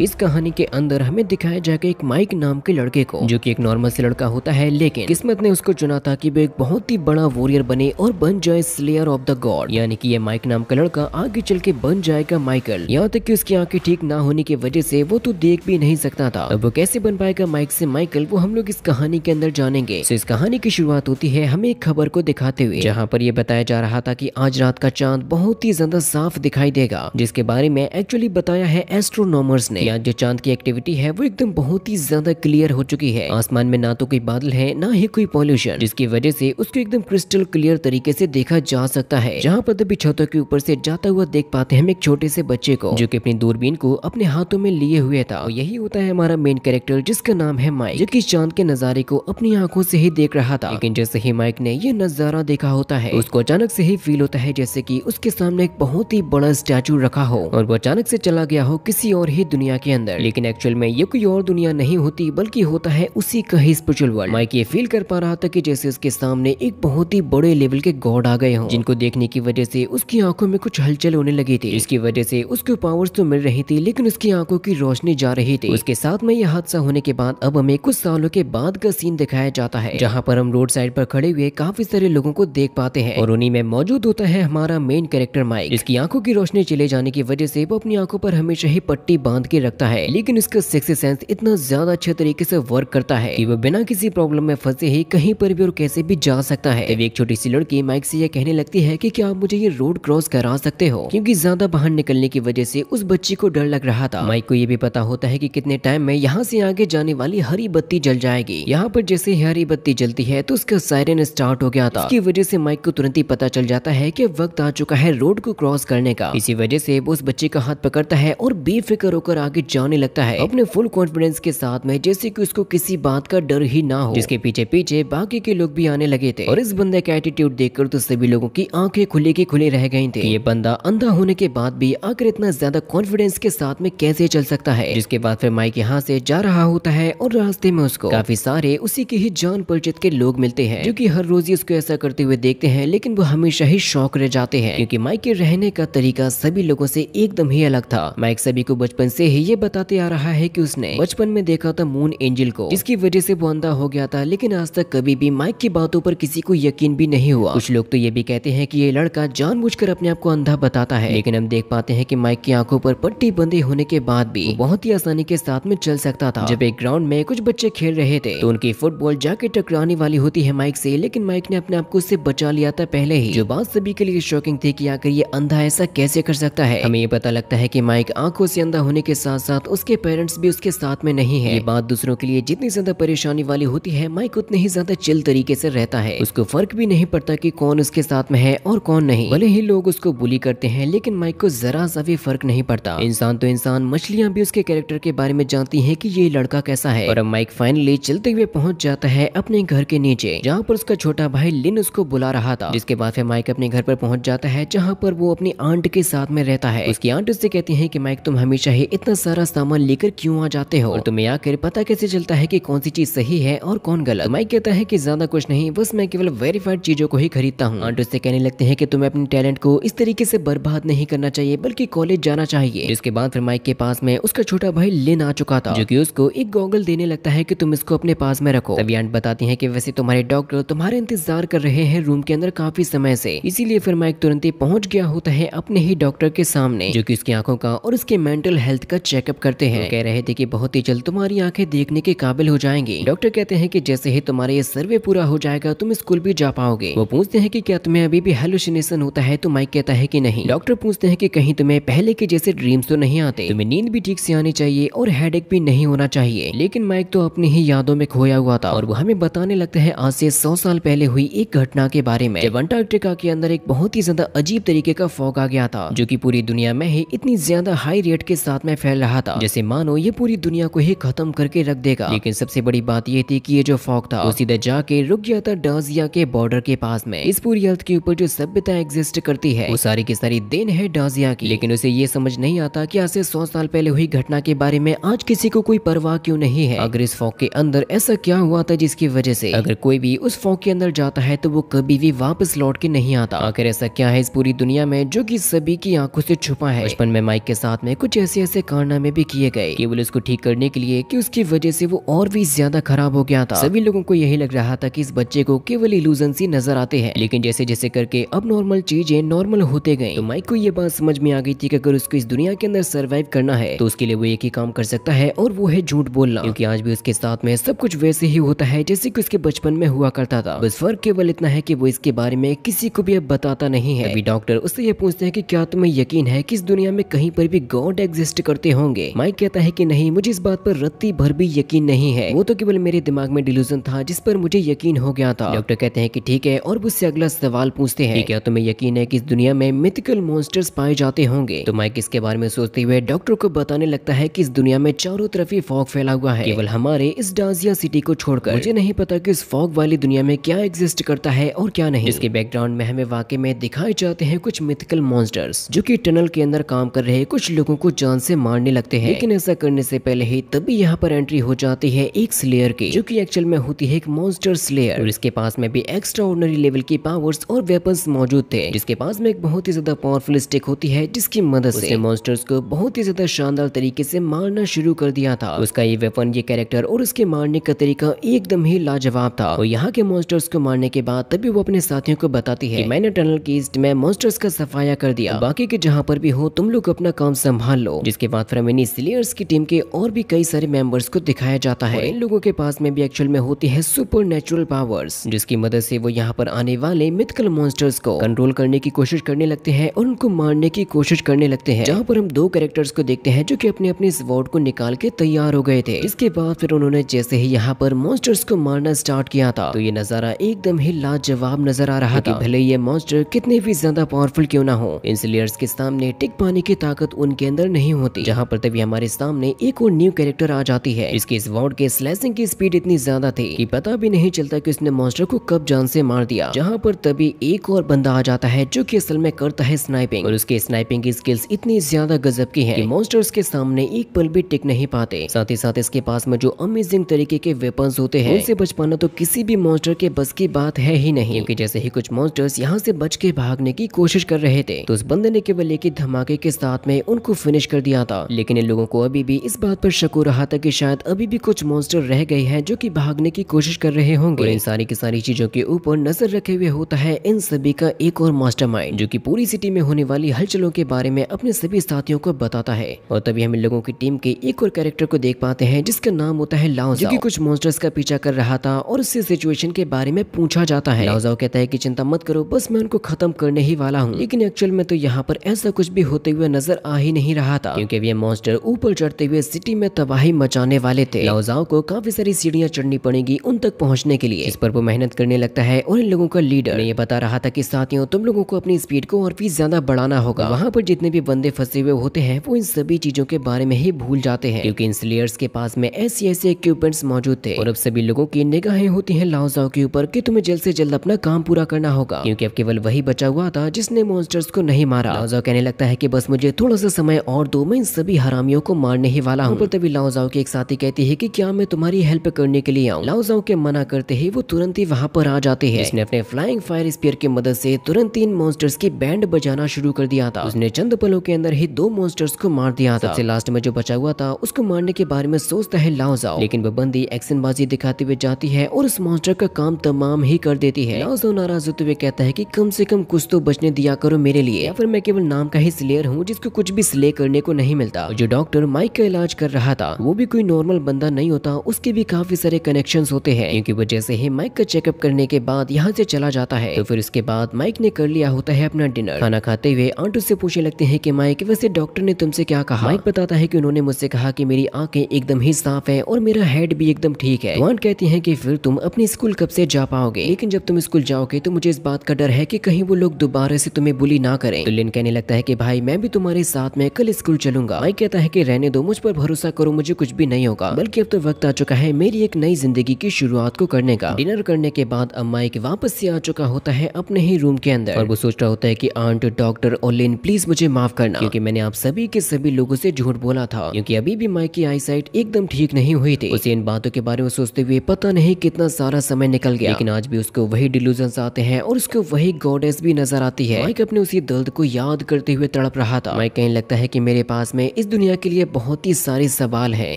इस कहानी के अंदर हमें दिखाया जाएगा एक माइक नाम के लड़के को जो की एक नॉर्मल से लड़का होता है लेकिन किस्मत ने उसको चुना था की वो एक बहुत ही बड़ा वॉरियर बने और बन जाए स्लेयर ऑफ द गॉड यानी की ये माइक नाम का लड़का आगे चल के बन जाएगा माइकल यहाँ तक की उसकी आंखें ठीक ना होने की वजह से वो तो देख भी नहीं सकता था अब वो कैसे बन पाएगा माइक से माइकल वो हम लोग इस कहानी के अंदर जानेंगे तो इस कहानी की शुरुआत होती है हमें एक खबर को दिखाते हुए जहाँ पर ये बताया जा रहा था की आज रात का चांद बहुत ही ज्यादा साफ दिखाई देगा जिसके बारे में एक्चुअली बताया है एस्ट्रोनॉमर्स ने आज जो चांद की एक्टिविटी है वो एकदम बहुत ही ज्यादा क्लियर हो चुकी है आसमान में ना तो कोई बादल है ना ही कोई पॉल्यूशन जिसकी वजह से उसको एकदम क्रिस्टल क्लियर तरीके से देखा जा सकता है जहाँ पर दबी छतों के ऊपर से जाता हुआ देख पाते हैं एक छोटे से बच्चे को जो की अपनी दूरबीन को अपने हाथों में लिए हुए था यही होता है हमारा मेन कैरेक्टर जिसका नाम है माइक जो की चांद के नजारे को अपनी आंखों से ही देख रहा था लेकिन जैसे ही माइक ने यह नजारा देखा होता है उसको अचानक से ही फील होता है जैसे की उसके सामने एक बहुत ही बड़ा स्टैचू रखा हो और वो अचानक से चला गया हो किसी और ही दुनिया के अंदर लेकिन एक्चुअल में ये कोई और दुनिया नहीं होती बल्कि होता है उसी का ही स्पिरिचुअल वर्ल्ड माइक ये फील कर पा रहा था कि जैसे उसके सामने एक बहुत ही बड़े लेवल के गॉड आ गए हो जिनको देखने की वजह से उसकी आंखों में कुछ हलचल होने लगी थी इसकी वजह से उसके पावर्स तो मिल रही थी लेकिन उसकी आंखों की रोशनी जा रही थी उसके साथ में यह हादसा होने के बाद अब हमें कुछ सालों के बाद का सीन दिखाया जाता है जहाँ पर हम रोड साइड पर खड़े हुए काफी सारे लोगों को देख पाते हैं और उन्हीं में मौजूद होता है हमारा मेन कैरेक्टर माइक जिसकी आंखों की रोशनी चले जाने की वजह से वो अपनी आंखों पर हमेशा ही पट्टी बांध के लिए रखता है लेकिन उसका सिक्स सेंस इतना ज्यादा अच्छे तरीके से वर्क करता है कि वो बिना किसी प्रॉब्लम में फंसे ही कहीं पर भी और कैसे भी जा सकता है एक छोटी सी लड़की माइक से यह कहने लगती है कि क्या आप मुझे ये रोड क्रॉस करा सकते हो क्योंकि ज्यादा बाहर निकलने की वजह से उस बच्ची को डर लग रहा था माइक को ये भी पता होता है की कितने टाइम में यहाँ से आगे जाने वाली हरी बत्ती जल जाएगी यहाँ पर जैसे हरी बत्ती जलती है तो उसका साइरन स्टार्ट हो गया था इसकी वजह से माइक को तुरंत ही पता चल जाता है कि वक्त आ चुका है रोड को क्रॉस करने का इसी वजह से वो उस बच्चे का हाथ पकड़ता है और बेफिक्र होकर आगे जाने लगता है अपने फुल कॉन्फिडेंस के साथ में जैसे कि उसको किसी बात का डर ही ना हो जिसके पीछे पीछे बाकी के लोग भी आने लगे थे और इस बंदे का एटीट्यूड देखकर तो सभी लोगों की आंखें खुले के खुले रह गई थी ये बंदा अंधा होने के बाद भी आखिर इतना ज्यादा कॉन्फिडेंस के साथ में कैसे चल सकता है जिसके बाद फिर माइक यहाँ से जा रहा होता है और रास्ते में उसको काफी सारे उसी के ही जान परिचित के लोग मिलते हैं जो की हर रोज ही उसको ऐसा करते हुए देखते हैं लेकिन वो हमेशा ही शौक रह जाते हैं क्योंकि माइक के रहने का तरीका सभी लोगों से एकदम ही अलग था माइक सभी को बचपन से ही ये बताते आ रहा है कि उसने बचपन में देखा था मून एंजल को जिसकी वजह से वो अंधा हो गया था लेकिन आज तक कभी भी माइक की बातों पर किसी को यकीन भी नहीं हुआ कुछ लोग तो ये भी कहते हैं कि ये लड़का जानबूझकर अपने आप को अंधा बताता है लेकिन हम देख पाते हैं कि माइक की आंखों पर पट्टी बंदी होने के बाद भी बहुत ही आसानी के साथ में चल सकता था जब एक ग्राउंड में कुछ बच्चे खेल रहे थे तो उनकी फुटबॉल जाके टकराने वाली होती है माइक से लेकिन माइक ने अपने आप को उससे बचा लिया था पहले ही जो बात सभी के लिए शॉकिंग थी की आकर ये अंधा ऐसा कैसे कर सकता है हमें ये पता लगता है की माइक आंखों से अंधा होने के साथ साथ साथ उसके पेरेंट्स भी उसके साथ में नहीं है ये बात दूसरों के लिए जितनी ज्यादा परेशानी वाली होती है माइक उतने ही ज्यादा चिल तरीके से रहता है उसको फर्क भी नहीं पड़ता की कौन उसके साथ में है और कौन नहीं भले ही लोग उसको बुली करते हैं लेकिन माइक को जरा सा भी फर्क नहीं पड़ता इंसान तो इंसान मछलियाँ भी उसके कैरेक्टर के बारे में जानती है की ये लड़का कैसा है और अब माइक फाइनली चलते हुए पहुँच जाता है अपने घर के नीचे जहाँ पर उसका छोटा भाई लिन उसको बुला रहा था जिसके बाद फिर माइक अपने घर पर पहुँच जाता है जहाँ पर वो अपनी आंट के साथ में रहता है उसकी आंट उससे कहती है की माइक तुम हमेशा ही इतना सारा सामान लेकर क्यों आ जाते हो और तुम्हें आकर पता कैसे चलता है कि कौन सी चीज सही है और कौन गलत माइक कहता है कि ज्यादा कुछ नहीं बस मैं केवल वेरीफाइड चीजों को ही खरीदता हूँ आंटो से कहने लगते हैं कि तुम्हें अपने टैलेंट को इस तरीके से बर्बाद नहीं करना चाहिए बल्कि कॉलेज जाना चाहिए इसके बाद फिर माइक के पास में उसका छोटा भाई लेन आ चुका था जो की उसको एक गोगल देने लगता है की तुम इसको अपने पास में रखो अभी आंट बताती है की वैसे तुम्हारे डॉक्टर तुम्हारे इंतजार कर रहे हैं रूम के अंदर काफी समय से इसीलिए फिर माइक तुरंत पहुंच गया होता है अपने ही डॉक्टर के सामने जो की उसकी आंखों का और उसके मेंटल हेल्थ का चेकअप करते हैं कह रहे थे कि बहुत ही जल्द तुम्हारी आंखें देखने के काबिल हो जाएंगी डॉक्टर कहते हैं कि जैसे ही तुम्हारा ये सर्वे पूरा हो जाएगा तुम स्कूल भी जा पाओगे वो पूछते हैं की क्या तुम्हें अभी भी हेलोशिनेशन होता है तो माइक कहता है की नहीं डॉक्टर पूछते हैं की कहीं तुम्हें पहले के जैसे ड्रीम्स तो नहीं आते तुम्हें नींद भी ठीक से आनी चाहिए और हेड भी नहीं होना चाहिए लेकिन माइक तो अपनी ही यादों में खोया हुआ था और वो हमें बताने लगते हैं आज से सौ साल पहले हुई एक घटना के बारे में जब अंटार्कटिका के अंदर एक बहुत ही ज्यादा अजीब तरीके का फॉग आ गया था जो की पूरी दुनिया में ही इतनी ज्यादा हाई रेट के साथ में फैल रहा था जैसे मानो ये पूरी दुनिया को ही खत्म करके रख देगा लेकिन सबसे बड़ी बात ये थी कि ये जो फॉक था वो सीधे जाके रुक गया था डाजिया के बॉर्डर के पास में इस पूरी अर्थ के ऊपर जो सभ्यता एग्जिस्ट करती है वो सारी की सारी देन है डाजिया की लेकिन उसे ये समझ नहीं आता की आज से सौ साल पहले हुई घटना के बारे में आज किसी को कोई परवाह क्यों नहीं है अगर इस फॉक के अंदर ऐसा क्या हुआ था जिसकी वजह से अगर कोई भी उस फॉक के अंदर जाता है तो वो कभी भी वापस लौट के नहीं आता आखिर ऐसा क्या है इस पूरी दुनिया में जो की सभी की आंखों से छुपा है बचपन में माइक के साथ में कुछ ऐसे ऐसे कारण कारनामे भी किए गए केवल उसको ठीक करने के लिए कि उसकी वजह से वो और भी ज्यादा खराब हो गया था सभी लोगों को यही लग रहा था कि इस बच्चे को केवल इलूजन सी नजर आते हैं लेकिन जैसे जैसे करके अब नॉर्मल चीजें नॉर्मल होते गए तो माइक को ये बात समझ में आ गई थी कि अगर उसको इस दुनिया के अंदर सर्वाइव करना है तो उसके लिए वो एक ही काम कर सकता है और वो है झूठ बोलना क्योंकि आज भी उसके साथ में सब कुछ वैसे ही होता है जैसे कि उसके बचपन में हुआ करता था बस फर्क केवल इतना है की वो इसके बारे में किसी को भी अब बताता नहीं है अभी डॉक्टर उससे ये पूछते हैं की क्या तुम्हें यकीन है की इस दुनिया में कहीं पर भी गॉड एग्जिस्ट करते सकते होंगे माइक कहता है कि नहीं मुझे इस बात पर रत्ती भर भी यकीन नहीं है वो तो केवल मेरे दिमाग में डिलूजन था जिस पर मुझे यकीन हो गया था डॉक्टर कहते हैं की ठीक है और उससे अगला सवाल पूछते हैं क्या तुम्हें यकीन है की इस दुनिया में मिथिकल मॉन्स्टर्स पाए जाते होंगे तो माइक इसके बारे में सोचते हुए डॉक्टर को बताने लगता है की इस दुनिया में चारों तरफ ही फॉग फैला हुआ है केवल हमारे इस डाजिया सिटी को छोड़कर मुझे नहीं पता की इस फॉग वाली दुनिया में क्या एग्जिस्ट करता है और क्या नहीं इसके बैकग्राउंड में हमें वाकई में दिखाए जाते हैं कुछ मिथिकल मॉन्स्टर्स जो की टनल के अंदर काम कर रहे कुछ लोगों को जान से मार मारने लगते हैं लेकिन ऐसा करने से पहले ही तभी यहाँ पर एंट्री हो जाती है एक स्लेयर की जो की एक्चुअल में होती है एक मॉन्स्टर स्लेयर और इसके पास में भी एक्स्ट्रा ऑर्डनरी लेवल की पावर्स और वेपन्स मौजूद थे जिसके पास में एक बहुत ही ज्यादा पावरफुल स्टिक होती है जिसकी मदद ऐसी मॉन्स्टर्स को बहुत ही ज्यादा शानदार तरीके ऐसी मारना शुरू कर दिया था उसका ये वेपन ये कैरेक्टर और उसके मारने का तरीका एकदम ही लाजवाब था और यहाँ के मॉन्स्टर्स को मारने के बाद तभी वो अपने साथियों को बताती है मैंने टनल की ईस्ट में मॉन्स्टर्स का सफाया कर दिया बाकी के जहाँ पर भी हो तुम लोग अपना काम संभाल लो जिसके बाद फ्रेमिनी सिलियर्स की टीम के और भी कई सारे मेंबर्स को दिखाया जाता है इन लोगों के पास में भी एक्चुअल में होती है सुपर नेचुरल पावर्स जिसकी मदद से वो यहाँ पर आने वाले मिथकल मॉन्स्टर्स को कंट्रोल करने की कोशिश करने लगते हैं और उनको मारने की कोशिश करने लगते हैं जहाँ पर हम दो कैरेक्टर्स को देखते हैं जो की अपने अपने स्वॉर्ड को निकाल के तैयार हो गए थे इसके बाद फिर उन्होंने जैसे ही यहाँ पर मॉन्स्टर्स को मारना स्टार्ट किया था तो ये नजारा एकदम ही लाजवाब नजर आ रहा था भले ये मॉन्स्टर कितने भी ज्यादा पावरफुल क्यों ना हो इन सिलियर्स के सामने टिक पाने की ताकत उनके अंदर नहीं होती जहाँ यहाँ पर तभी हमारे सामने एक और न्यू कैरेक्टर आ जाती है इसके इस वार्ड के स्लैसिंग की स्पीड इतनी ज्यादा थी कि पता भी नहीं चलता कि उसने मॉन्स्टर को कब जान से मार दिया जहाँ पर तभी एक और बंदा आ जाता है जो की असल में करता है स्नाइपिंग और उसके स्नाइपिंग की स्किल्स इतनी ज्यादा गजब की है मॉन्स्टर्स के सामने एक पल भी टिक नहीं पाते साथ ही साथ इसके पास में जो अमेजिंग तरीके के वेपन होते हैं उनसे बच पाना तो किसी भी मॉन्स्टर के बस की बात है ही नहीं क्यूँकी जैसे ही कुछ मॉन्स्टर्स यहाँ से बच के भागने की कोशिश कर रहे थे तो उस बंदे ने केवल एक ही धमाके के साथ में उनको फिनिश कर दिया था लेकिन इन लोगों को अभी भी इस बात पर शक हो रहा था कि शायद अभी भी कुछ मॉन्स्टर रह गए हैं जो कि भागने की कोशिश कर रहे होंगे इन सारी की सारी चीजों के ऊपर नजर रखे हुए होता है इन सभी का एक और मास्टर जो की पूरी सिटी में होने वाली हलचलों के बारे में अपने सभी साथियों को बताता है और तभी हम इन लोगों की टीम के एक और कैरेक्टर को देख पाते हैं जिसका नाम होता है लाओ जो कि कुछ मॉन्स्टर्स का पीछा कर रहा था और उससे सिचुएशन के बारे में पूछा जाता है लाओजाओ कहता है की चिंता मत करो बस मैं उनको खत्म करने ही वाला हूँ लेकिन एक्चुअल में तो यहाँ पर ऐसा कुछ भी होते हुए नजर आ ही नहीं रहा था क्योंकि मॉन्स्टर ऊपर चढ़ते हुए सिटी में तबाही मचाने वाले थे लाओजाओ को काफी सारी सीढ़ियाँ चढ़नी पड़ेगी उन तक पहुँचने के लिए इस पर वो मेहनत करने लगता है और इन लोगों का लीडर ये बता रहा था कि साथियों तुम लोगों को अपनी स्पीड को और भी ज्यादा बढ़ाना होगा वहाँ पर जितने भी बंदे फंसे हुए होते हैं वो इन सभी चीजों के बारे में ही भूल जाते हैं क्योंकि इन स्लेयर्स के पास में ऐसे ऐसे इक्विपमेंट्स मौजूद थे और अब सभी लोगों की निगाहें होती हैं लाओजाओ के ऊपर की तुम्हें जल्द से जल्द अपना काम पूरा करना होगा क्योंकि अब केवल वही बचा हुआ था जिसने मॉन्स्टर्स को नहीं मारा लाओजाओ कहने लगता है की बस मुझे थोड़ा सा समय और दो मैं इन सभी भी हरामियों को मारने ही वाला हूँ तभी लाओजाओ की एक साथी कहती है की क्या मैं तुम्हारी हेल्प करने के लिए आऊँ लाओजाओ के मना करते ही वो तुरंत ही वहाँ पर आ जाते हैं इसने अपने फ्लाइंग फायर स्पीयर की मदद से तुरंत इन मॉन्स्टर्स की बैंड बजाना शुरू कर दिया था उसने चंद पलों के अंदर ही दो मॉन्स्टर्स को मार दिया था सबसे लास्ट में जो बचा हुआ था उसको मारने के बारे में सोचता है लाओजाओ लेकिन वो बंदी एक्शनबाजी दिखाते हुए जाती है और उस मॉन्स्टर का काम तमाम ही कर देती है लाओजाओ नाराज होते हुए कहता है की कम से कम कुछ तो बचने दिया करो मेरे लिए या फिर मैं केवल नाम का ही स्लेयर हूँ जिसको कुछ भी स्ले करने को नहीं मिलता था जो डॉक्टर माइक का इलाज कर रहा था वो भी कोई नॉर्मल बंदा नहीं होता उसके भी काफी सारे कनेक्शन होते हैं क्योंकि वो जैसे ही माइक का चेकअप करने के बाद यहाँ से चला जाता है तो फिर उसके बाद माइक ने कर लिया होता है अपना डिनर खाना खाते हुए आंटू से पूछने लगते हैं कि माइक वैसे डॉक्टर ने तुमसे क्या कहा माइक बताता है कि उन्होंने मुझसे कहा कि मेरी आंखें एकदम ही साफ है और मेरा हेड भी एकदम ठीक है वन कहती है की फिर तुम अपने स्कूल कब से जा पाओगे लेकिन जब तुम स्कूल जाओगे तो मुझे इस बात का डर है कि कहीं वो लोग दोबारा से तुम्हें बुली ना करें तो लिन कहने लगता है कि भाई मैं भी तुम्हारे साथ में कल स्कूल चलूंगा माइक कहता है कि रहने दो मुझ पर भरोसा करो मुझे कुछ भी नहीं होगा बल्कि अब तो वक्त आ चुका है मेरी एक नई जिंदगी की शुरुआत को करने का डिनर करने के बाद अब माइक वापस से आ चुका होता है अपने ही रूम के अंदर और वो सोच रहा होता है की आंट डॉक्टर और लेन प्लीज मुझे माफ करना क्यूँकी मैंने आप सभी के सभी लोगों से झूठ बोला था क्यूँकी अभी भी माइक की आई साइट एकदम ठीक नहीं हुई थी उसे इन बातों के बारे में सोचते हुए पता नहीं कितना सारा समय निकल गया लेकिन आज भी उसको वही डिलूजन आते हैं और उसको वही गॉडेस भी नजर आती है माइक अपने उसी दर्द को याद करते हुए तड़प रहा था माइक कहने लगता है की मेरे पास में इस दुनिया के लिए बहुत ही सारे सवाल हैं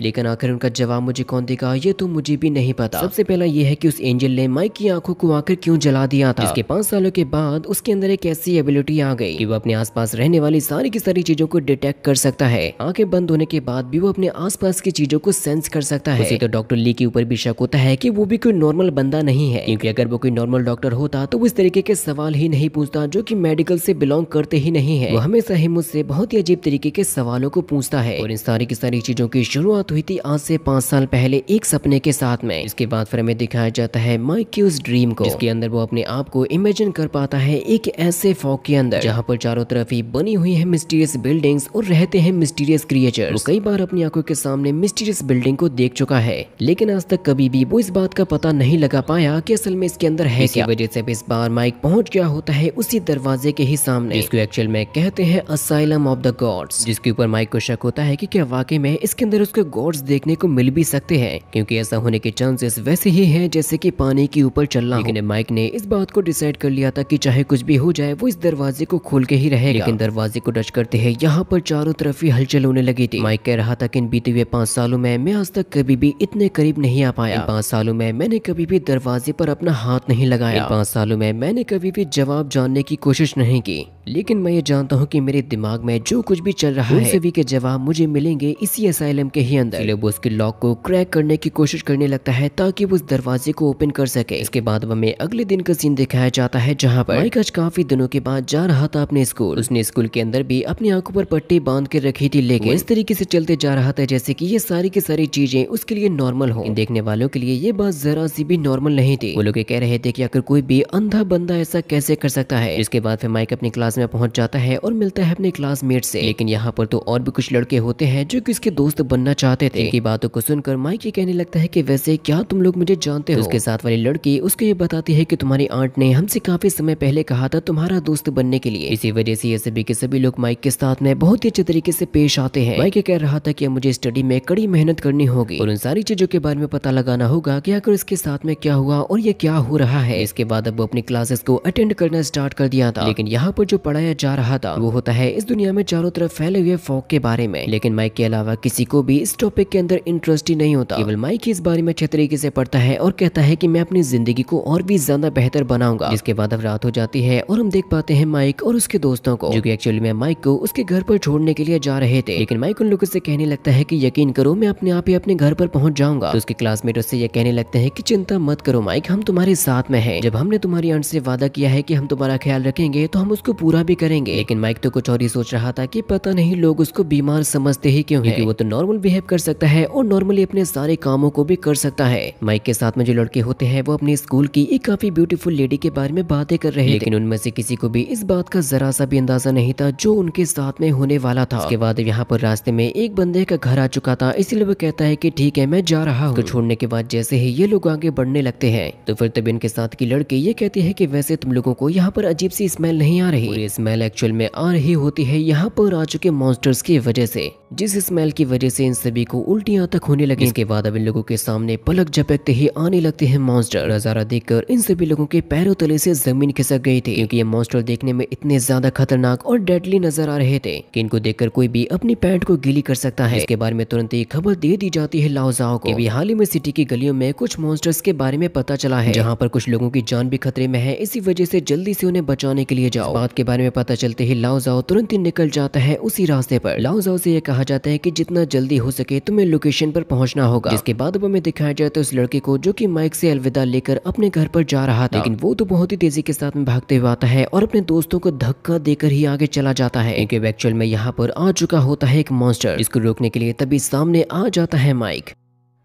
लेकिन आखिर उनका जवाब मुझे कौन देगा ये तो मुझे भी नहीं पता सबसे पहला ये है कि उस एंजल ने माइक की आंखों को आकर क्यों जला दिया था इसके पांच सालों के बाद उसके अंदर एक ऐसी एबिलिटी आ गई कि वो अपने आसपास रहने वाली सारी की सारी चीजों को डिटेक्ट कर सकता है आंखें बंद होने के बाद भी वो अपने आस की चीजों को सेंस कर सकता है तो डॉक्टर ली के ऊपर भी शक होता है की वो भी कोई नॉर्मल बंदा नहीं है क्यूँकी अगर वो कोई नॉर्मल डॉक्टर होता तो वो इस तरीके के सवाल ही नहीं पूछता जो की मेडिकल से बिलोंग करते ही नहीं है वो हमेशा ही मुझसे बहुत ही अजीब तरीके के सवालों को पूछता है और इन सारी की सारी चीजों की शुरुआत हुई थी आज से पांच साल पहले एक सपने के साथ में इसके बाद फिर हमें दिखाया जाता है माइक्यूज ड्रीम को इसके अंदर वो अपने आप को इमेजिन कर पाता है एक ऐसे फॉक के अंदर जहाँ पर चारों तरफ ही बनी हुई है मिस्टीरियस बिल्डिंग और रहते हैं मिस्टीरियस क्रिएचर कई बार अपनी आंखों के सामने मिस्टीरियस बिल्डिंग को देख चुका है लेकिन आज तक कभी भी वो इस बात का पता नहीं लगा पाया कि असल में इसके अंदर है क्या वजह से इस बार माइक पहुंच गया होता है उसी दरवाजे के ही सामने इसको एक्चुअल में कहते हैं असाइलम ऑफ द गॉड्स जिसके ऊपर माइक को शक होता है कि क्या वाकई में इसके अंदर उसके गॉड्स देखने को मिल भी सकते हैं क्योंकि ऐसा होने के चांसेस वैसे ही हैं जैसे कि पानी के ऊपर चलना लेकिन माइक ने इस बात को डिसाइड कर लिया था कि चाहे कुछ भी हो जाए वो इस दरवाजे को खोल के ही रहेगा लेकिन दरवाजे को टच करते हैं यहाँ पर चारों तरफ ही हलचल होने लगी थी माइक कह रहा था की इन बीते हुए पाँच सालों में मैं आज तक कभी भी इतने करीब नहीं आ पाया पाँच सालों में मैंने कभी भी दरवाजे पर अपना हाथ नहीं लगाया पाँच सालों में मैंने कभी भी जवाब जानने की कोशिश नहीं की लेकिन मैं ये जानता हूँ कि मेरे दिमाग में जो कुछ भी चल रहा है सभी के जवाब मुझे मिलेंगे इसी असाइलम के ही अंदर वो उसके लॉक को क्रैक करने की कोशिश करने लगता है ताकि वो उस दरवाजे को ओपन कर सके इसके बाद हमें अगले दिन का सीन दिखाया जाता है जहाँ पर माइक आज काफी दिनों के बाद जा रहा था अपने स्कूल उसने स्कूल के अंदर भी अपनी आंखों पर पट्टी बांध के रखी थी लेकिन इस तरीके से चलते जा रहा था जैसे की ये सारी की सारी चीजें उसके लिए नॉर्मल हो देखने वालों के लिए ये बात जरा सी भी नॉर्मल नहीं थी वो लोग कह रहे थे की अगर कोई भी अंधा बंदा ऐसा कैसे कर सकता है इसके बाद फिर माइक अपनी क्लास में पहुंच जाता है और मिलता है अपने क्लासमेट से लेकिन यहाँ पर तो और भी कुछ लड़के होते हैं जो कि उसके दोस्त बनना चाहते थे इनकी बातों को सुनकर माइक ये कहने लगता है कि वैसे क्या तुम लोग मुझे जानते हो उसके साथ वाली लड़की उसको ये बताती है कि तुम्हारी आंट ने हमसे काफी समय पहले कहा था तुम्हारा दोस्त बनने के लिए इसी वजह से ये सभी के सभी लोग माइक के साथ में बहुत ही अच्छे तरीके से पेश आते हैं माइक कह रहा था कि मुझे स्टडी में कड़ी मेहनत करनी होगी और उन सारी चीजों के बारे में पता लगाना होगा कि आखिर इसके साथ में क्या हुआ और ये क्या हो रहा है इसके बाद अब वो अपनी क्लासेस को अटेंड करना स्टार्ट कर दिया था लेकिन यहाँ पर जो पढ़ाया जा रहा था वो होता है इस दुनिया में चारों तरफ फैले हुए फॉक के बारे में लेकिन माइक के अलावा किसी को भी इस टॉपिक के अंदर इंटरेस्ट ही नहीं होता केवल माइक ही इस बारे में अच्छे तरीके से पढ़ता है और कहता है की मैं अपनी जिंदगी को और भी ज्यादा बेहतर बनाऊंगा इसके बाद अब रात हो जाती है और हम देख पाते हैं माइक और उसके दोस्तों को जो की एक्चुअली में माइक को उसके घर पर छोड़ने के लिए जा रहे थे लेकिन माइक उन लोगों से कहने लगता है की यकीन करो मैं अपने आप ही अपने घर पर पहुंच जाऊंगा तो उसके क्लासमेट उससे ये कहने लगते हैं की चिंता मत करो माइक हम तुम्हारे साथ में है जब हमने तुम्हारी अंट से वादा किया है की हम तुम्हारा ख्याल रखेंगे तो हम उसको पूरा भी करेंगे लेकिन माइक तो कुछ और ही सोच रहा था की पता नहीं लोग उसको बीमार समझते ही क्यों है वो तो नॉर्मल बिहेव कर सकता है और नॉर्मली अपने सारे कामों को भी कर सकता है माइक के साथ में जो लड़के होते हैं वो अपने स्कूल की एक काफी ब्यूटीफुल लेडी के बारे में बातें कर रहे लेकिन उनमें से किसी को भी इस बात का जरा सा भी अंदाजा नहीं था जो उनके साथ में होने वाला था उसके बाद यहाँ पर रास्ते में एक बंदे का घर आ चुका था इसीलिए वो कहता है की ठीक है मैं जा रहा हूँ छोड़ने के बाद जैसे ही ये लोग आगे बढ़ने लगते हैं तो फिर तब इनके साथ की लड़की ये कहती है की वैसे तुम लोगों को यहाँ पर अजीब सी स्मेल नहीं आ रही स्मेल एक्चुअल में आ रही होती है यहाँ पर आ चुके मॉन्स्टर्स की वजह से जिस स्मेल की वजह से इन सभी को उल्टियां तक होने लगी इसके बाद अब इन लोगों के सामने पलक झपकते ही आने लगते हैं मॉन्स्टर नजारा देखकर इन सभी लोगों के पैरों तले से जमीन खिसक गई थी क्योंकि ये मॉन्स्टर देखने में इतने ज्यादा खतरनाक और डेडली नजर आ रहे थे कि इनको देखकर कोई भी अपनी पैंट को गिली कर सकता है इसके बारे में तुरंत ही खबर दे दी जाती है लाओजाओ को अभी हाल ही में सिटी की गलियों में कुछ मॉन्स्टर्स के बारे में पता चला है जहाँ पर कुछ लोगों की जान भी खतरे में है इसी वजह से जल्दी से उन्हें बचाने के लिए जाओ बात के बारे में पता चलते ही लाओजाओ तुरंत ही निकल जाता है उसी रास्ते पर लाउजाओ से यह कहा जाता है कि जितना जल्दी हो सके तुम्हें लोकेशन पर पहुंचना होगा इसके बाद हमें दिखाया जाए तो उस लड़के को जो कि माइक से अलविदा लेकर अपने घर पर जा रहा था हाँ। लेकिन वो तो बहुत ही तेजी के साथ में भागते हुए आता है और अपने दोस्तों को धक्का देकर ही आगे चला जाता है एक्चुअल में यहाँ पर आ चुका होता है एक मॉन्स्टर इसको रोकने के लिए तभी सामने आ जाता है माइक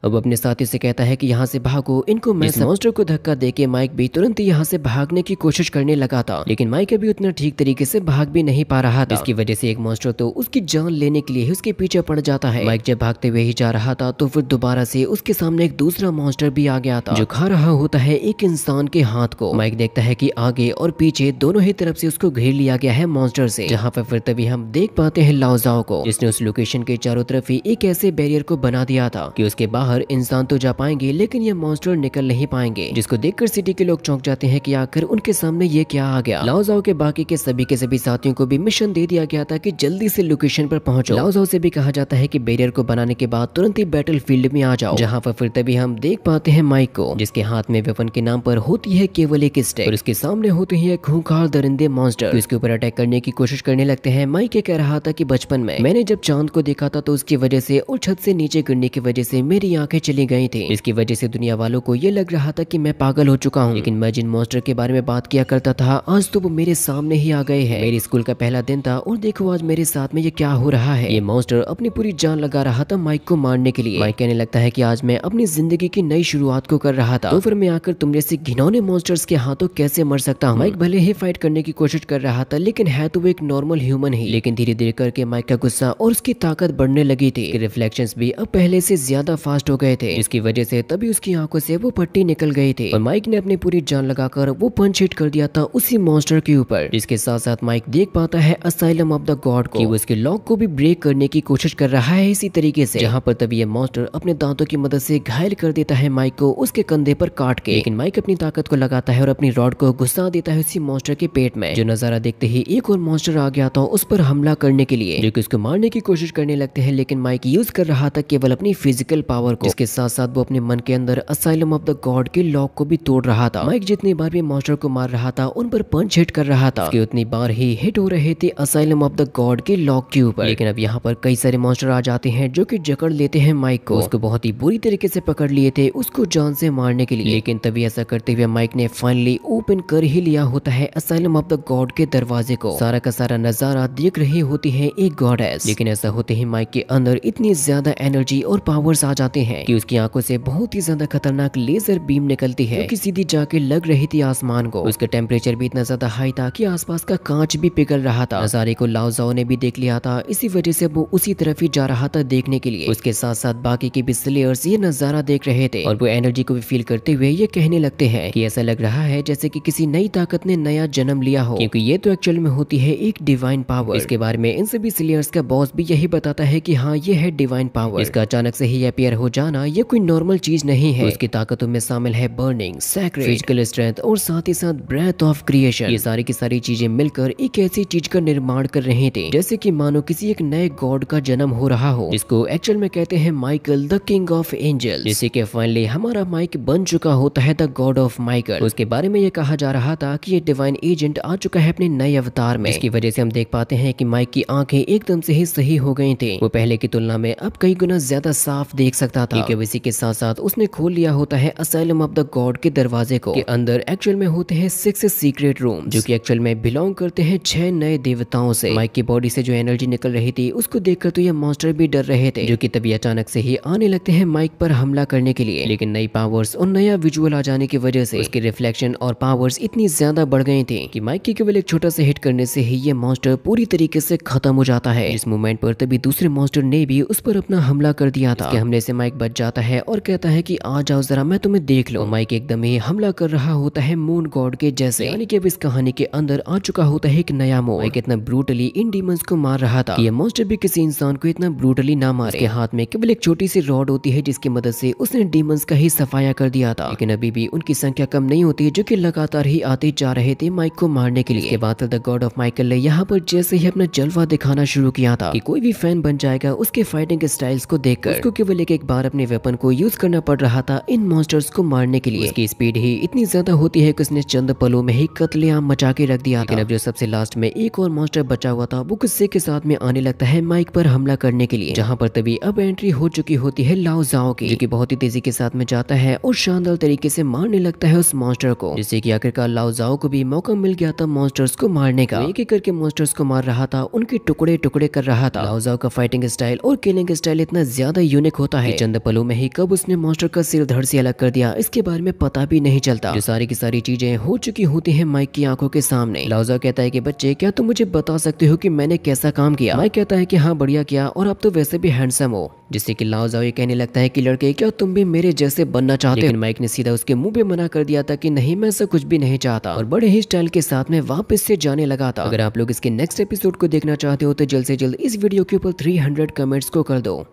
अब अपने साथी से कहता है कि यहाँ से भागो इनको मैं मॉन्स्टर को धक्का देके माइक भी तुरंत ही यहाँ से भागने की कोशिश करने लगा था लेकिन माइक अभी उतना ठीक तरीके से भाग भी नहीं पा रहा था इसकी वजह से एक मॉन्स्टर तो उसकी जान लेने के लिए ही उसके पीछे पड़ जाता है माइक जब भागते हुए ही जा रहा था तो फिर दोबारा से उसके सामने एक दूसरा मॉन्स्टर भी आ गया था जो खा रहा होता है एक इंसान के हाथ को माइक देखता है की आगे और पीछे दोनों ही तरफ से उसको घेर लिया गया है मॉन्स्टर से जहाँ पर फिर तभी हम देख पाते हैं लाओजाओ को जिसने उस लोकेशन के चारों तरफ ही एक ऐसे बैरियर को बना दिया था की उसके बाहर बाहर इंसान तो जा पाएंगे लेकिन ये मॉन्स्टर निकल नहीं पाएंगे जिसको देखकर सिटी के लोग चौंक जाते हैं कि आखिर उनके सामने ये क्या आ गया लाओजाओ के बाकी के सभी के सभी साथियों को भी मिशन दे दिया गया था कि जल्दी से लोकेशन पर पहुंचो लाओजाओ से भी कहा जाता है कि बैरियर को बनाने के बाद तुरंत ही बैटल फील्ड में आ जाओ जहाँ पर फिर तभी हम देख पाते हैं माइक को जिसके हाथ में वेपन के नाम पर होती है केवल एक स्टेप और सामने होते ही एक खूंखार दरिंदे मॉन्स्टर इसके ऊपर अटैक करने की कोशिश करने लगते हैं माइक कह रहा था की बचपन में मैंने जब चांद को देखा था तो उसकी वजह से और छत से नीचे गिरने की वजह से मेरी आंखें चली गई थी इसकी वजह से दुनिया वालों को ये लग रहा था कि मैं पागल हो चुका हूँ लेकिन मैं जिन मॉन्स्टर के बारे में बात किया करता था आज तो वो मेरे सामने ही आ गए हैं मेरे स्कूल का पहला दिन था और देखो आज मेरे साथ में ये क्या हो रहा है ये मॉन्स्टर अपनी पूरी जान लगा रहा था माइक को मारने के लिए माइक कहने लगता है की आज मैं अपनी जिंदगी की नई शुरुआत को कर रहा था फिर मैं आकर तुम जैसे घिनौने मॉन्स्टर्स के हाथों कैसे मर सकता हूँ माइक भले ही फाइट करने की कोशिश कर रहा था लेकिन है तो वो एक नॉर्मल ह्यूमन ही लेकिन धीरे धीरे करके माइक का गुस्सा और उसकी ताकत बढ़ने लगी थी रिफ्लेक्शन भी अब पहले से ज्यादा फास्ट हो गए थे इसकी वजह से तभी उसकी आंखों से वो पट्टी निकल गई थी और माइक ने अपनी पूरी जान लगाकर वो पंच हिट कर दिया था उसी मॉन्स्टर के ऊपर इसके साथ साथ माइक देख पाता है असाइलम ऑफ द गॉड को उसके लॉक को भी ब्रेक करने की कोशिश कर रहा है इसी तरीके से जहाँ पर तभी ये मॉन्स्टर अपने दांतों की मदद से घायल कर देता है माइक को उसके कंधे पर काट के लेकिन माइक अपनी ताकत को लगाता है और अपनी रॉड को घुसा देता है उसी मॉन्स्टर के पेट में जो नजारा देखते ही एक और मॉन्स्टर आ गया था उस पर हमला करने के लिए जो कि उसको मारने की कोशिश करने लगते हैं लेकिन माइक यूज कर रहा था केवल अपनी फिजिकल पावर को इसके साथ साथ वो अपने मन के अंदर असाइलम ऑफ द गॉड के लॉक को भी तोड़ रहा था माइक जितनी बार भी मॉस्टर को मार रहा था उन पर पंच हिट कर रहा था उतनी बार ही हिट हो रहे थे असाइलम ऑफ द गॉड के लॉक के ऊपर लेकिन अब यहाँ पर कई सारे मॉस्टर आ जाते हैं जो की जकड़ लेते हैं माइक को उसको बहुत ही बुरी तरीके से पकड़ लिए थे उसको जान से मारने के लिए लेकिन तभी ऐसा करते हुए माइक ने फाइनली ओपन कर ही लिया होता है असाइलम ऑफ द गॉड के दरवाजे को सारा का सारा नजारा देख रही होती है एक गॉड लेकिन ऐसा होते ही माइक के अंदर इतनी ज्यादा एनर्जी और पावर्स आ जाते हैं हैं कि उसकी आंखों से बहुत ही ज्यादा खतरनाक लेजर बीम निकलती है की सीधी जाके लग रही थी आसमान को उसका टेम्परेचर भी इतना ज्यादा हाई था आस पास का कांच भी पिघल रहा था नजारे को लाओजाओ ने भी देख लिया था इसी वजह से वो उसी तरफ ही जा रहा था देखने के लिए उसके साथ साथ बाकी के भी स्लेयर्स ये नजारा देख रहे थे और वो एनर्जी को भी फील करते हुए ये कहने लगते हैं कि ऐसा लग रहा है जैसे कि किसी नई ताकत ने नया जन्म लिया हो क्योंकि ये तो एक्चुअल में होती है एक डिवाइन पावर इसके बारे में इन सभी स्लेयर्स का बॉस भी यही बताता है की हाँ ये है डिवाइन पावर इसका अचानक से ही अपियर हो जाना ये कोई नॉर्मल चीज नहीं है उसकी ताकतों में शामिल है बर्निंग फिजिकल स्ट्रेंथ और साथ ही साथ ब्रेथ ऑफ क्रिएशन ये सारी की सारी चीजें मिलकर एक ऐसी चीज का निर्माण कर रहे थे जैसे की मानो किसी एक नए गॉड का जन्म हो रहा हो जिसको एक्चुअल में कहते हैं Michael the king of angel जैसे की फाइनली हमारा माइक बन चुका होता है द गॉड ऑफ माइकल उसके बारे में ये कहा जा रहा था की ये डिवाइन एजेंट आ चुका है अपने नए अवतार में इसकी वजह से हम देख पाते हैं की माइक की आंखें एकदम से ही सही हो गई थी वो पहले की तुलना में अब कई गुना ज्यादा साफ देख सकता था इसी के साथ साथ उसने खोल लिया होता है असैलम ऑफ द गॉड के दरवाजे को के अंदर एक्चुअल में होते हैं सिक्स सीक्रेट रूम जो की एक्चुअल में बिलोंग करते हैं छह नए देवताओं से माइक की बॉडी से जो एनर्जी निकल रही थी उसको देखकर तो ये मॉन्स्टर भी डर रहे थे जो की तभी अचानक से ही आने लगते हैं माइक पर हमला करने के लिए लेकिन नई पावर्स और नया विजुअल आ जाने की वजह से उसके रिफ्लेक्शन और पावर्स इतनी ज्यादा बढ़ गई थी की माइक की केवल एक छोटा सा हिट करने से ही ये मॉन्स्टर पूरी तरीके से खत्म हो जाता है इस मोमेंट पर तभी दूसरे मॉन्स्टर ने भी उस पर अपना हमला कर दिया था हमले से माइक बच जाता है और कहता है कि आ जाओ जरा मैं तुम्हें देख लो हम्म। माइक एकदम ही हमला कर रहा होता है मून गॉड के जैसे यानी कि अब इस कहानी के अंदर आ चुका होता है एक नया मोड़ माइक इतना ब्रूटली इन डीमंस को मार रहा था ये मोस्टर भी किसी इंसान को इतना ब्रूटली ना मारे हाथ में केवल एक छोटी सी रॉड होती है जिसकी मदद से उसने डीमंस का ही सफाया कर दिया था लेकिन अभी भी उनकी संख्या कम नहीं होती जो की लगातार ही आते जा रहे थे माइक को मारने के लिए बात द गॉड ऑफ माइकल ने यहाँ पर जैसे ही अपना जलवा दिखाना शुरू किया था कोई भी फैन बन जाएगा उसके फाइटिंग स्टाइल्स को देखकर उसको केवल एक एक बात बार अपने वेपन को यूज करना पड़ रहा था इन मॉन्स्टर्स को मारने के लिए उसकी स्पीड ही इतनी ज्यादा होती है कि उसने चंद पलों में ही कतलेआम मचा के रख दिया लेकिन अब जो सबसे लास्ट में एक और मॉन्स्टर बचा हुआ था वो गुस्से के साथ में आने लगता है माइक पर हमला करने के लिए जहाँ पर तभी अब एंट्री हो चुकी होती है लाओ जाओ की जो की बहुत ही तेजी के साथ में जाता है और शानदार तरीके से मारने लगता है उस मॉन्स्टर को जिससे की आखिरकार लाओ जाओ को भी मौका मिल गया था मॉन्स्टर्स को मारने का एक एक करके मॉन्स्टर्स को मार रहा था उनके टुकड़े टुकड़े कर रहा था लाओ जाओ का फाइटिंग स्टाइल और किलिंग स्टाइल इतना ज्यादा यूनिक होता है चंद पलों में ही कब उसने मॉन्स्टर का सिर धड़ से अलग कर दिया इसके बारे में पता भी नहीं चलता जो सारी की सारी चीजें हो चुकी होती है माइक की आंखों के सामने लाउजा कहता है की बच्चे क्या तुम मुझे बता सकते हो की मैंने कैसा काम किया माइक कहता है की हाँ बढ़िया किया और अब तो वैसे भी हैंडसम हो जिससे की लाउजा ये कहने लगता है की लड़के क्या तुम भी मेरे जैसे बनना चाहते हो माइक ने सीधा उसके मुंह पे मना कर दिया था की नहीं मैं ऐसा कुछ भी नहीं चाहता और बड़े ही स्टाइल के साथ में वापस से जाने लगा था अगर आप लोग इसके नेक्स्ट एपिसोड को देखना चाहते हो तो जल्द से जल्द इस वीडियो के ऊपर 300 कमेंट्स को कर दो